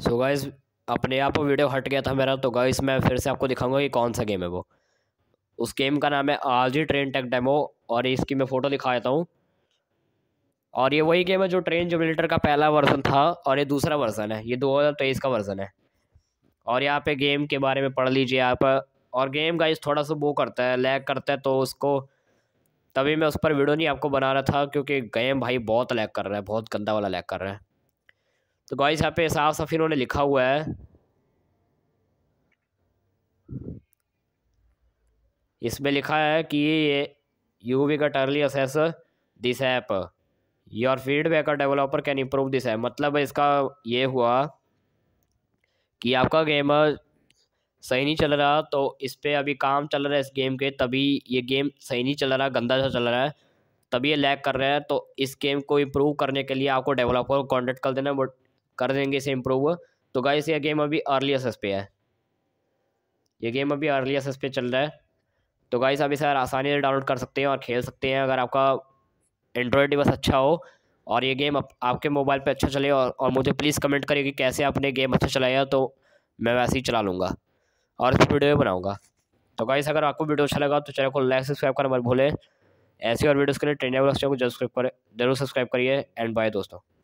सो so guys अपने आप video हट गया था मेरा तो गाइज मैं फिर से आपको दिखाऊंगा कि कौन सा गेम है वो उस गेम का नाम है आज ही ट्रेन टेक डेमो और इसकी मैं फ़ोटो दिखा देता हूँ और ये वही गेम है जो ट्रेन जुमिलेटर का पहला वर्जन था और ये दूसरा वर्जन है ये तेईस का वर्जन है और यहाँ पे गेम के बारे में पढ़ लीजिए आप और गेम गाइज थोड़ा सा वो करता है लैग करता है तो उसको तभी मैं उस पर वीडियो नहीं आपको बना रहा था क्योंकि गेम भाई बहुत लैग कर रहा है बहुत गंदा वाला लैग कर रहा है तो गाइस यहाँ पे साफ साफ इन्होंने लिखा हुआ है इसमें लिखा है कि ये you've got early access this app your feedback developer can improve this app मतलब इसका ये हुआ कि आपका गेम सही नहीं चल रहा तो इस पर अभी काम चल रहा है इस गेम के तभी ये गेम सही नहीं चल रहा गंदा सा चल रहा है तभी ये लैग कर रहा है तो इस गेम को इम्प्रूव करने के लिए आपको डेवलपर को कॉन्टेक्ट कर देना बट कर देंगे इसे इम्प्रूव तो गाइस ये गेम अभी अर्ली एस पे है ये गेम अभी अर्ली एस पे चल रहा है तो गाइस अभी सर आसानी से डाउनलोड कर सकते हैं और खेल सकते हैं अगर आपका एंड्रॉयड डिवाइस अच्छा हो और ये गेम आप, आपके मोबाइल पे अच्छा चले और, और मुझे प्लीज़ कमेंट करिए कि कैसे आपने गेम अच्छा चलाया तो मैं वैसे ही चला लूँगा और इस वीडियो भी बनाऊँगा तो गाइस अगर आपको वीडियो अच्छा लगा तो चैनल को लाइक सब्सक्राइब करना मत भूलें ऐसी और वीडियोज़ के लिए ट्रेंड को जरूर सब्सक्राइब करें जरूर सब्सक्राइब करिए एंड बाय दोस्तों